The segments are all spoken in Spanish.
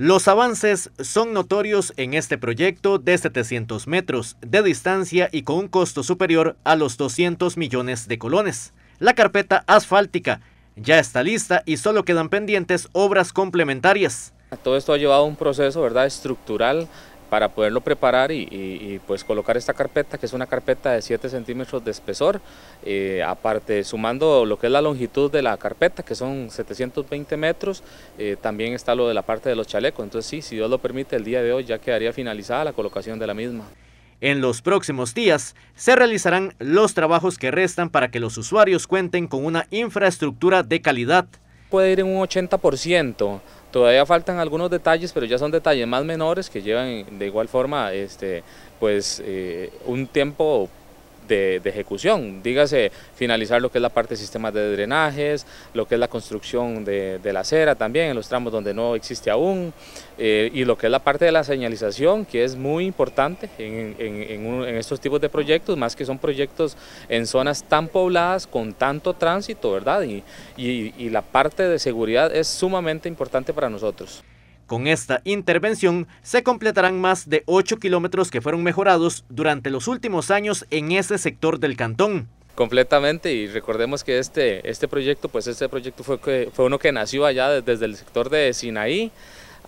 Los avances son notorios en este proyecto de 700 metros de distancia y con un costo superior a los 200 millones de colones. La carpeta asfáltica ya está lista y solo quedan pendientes obras complementarias. Todo esto ha llevado a un proceso ¿verdad? estructural para poderlo preparar y, pues colocar esta carpeta, que es una carpeta de 7 centímetros de espesor, eh, aparte sumando lo que es la longitud de la carpeta, que son 720 metros, eh, también está lo de la parte de los chalecos, entonces sí, si Dios lo permite, el día de hoy ya quedaría finalizada la colocación de la misma. En los próximos días se realizarán los trabajos que restan para que los usuarios cuenten con una infraestructura de calidad. Puede ir en un 80%. Todavía faltan algunos detalles, pero ya son detalles más menores que llevan de igual forma este, pues, eh, un tiempo de, ejecución. Dígase, finalizar lo que es la parte de sistemas de drenajes, lo que es la construcción de, la acera también, en los tramos donde no existe aún, eh, y lo que es la parte de la señalización, que es muy importante en, estos tipos de proyectos, más que son proyectos en zonas tan pobladas, con tanto tránsito, ¿verdad? y la parte de seguridad es sumamente importante para nosotros. Con esta intervención se completarán más de 8 kilómetros que fueron mejorados durante los últimos años en ese sector del cantón. Completamente y recordemos que este, este proyecto, pues este proyecto fue, fue uno que nació allá desde el sector de Sinaí,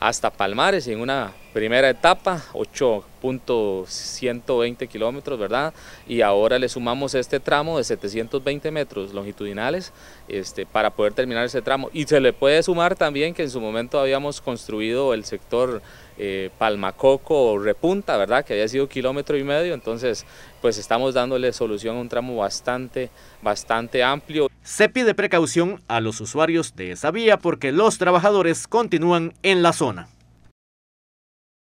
hasta Palmares en una primera etapa, 8.120 kilómetros, ¿verdad? Y ahora le sumamos este tramo de 720 metros longitudinales este, para poder terminar ese tramo. Y se le puede sumar también que en su momento habíamos construido el sector eh, Palmacoco Repunta, ¿verdad? Que había sido kilómetro y medio, entonces pues estamos dándole solución a un tramo bastante, bastante amplio. Se pide precaución a los usuarios de esa vía porque los trabajadores continúan en la zona.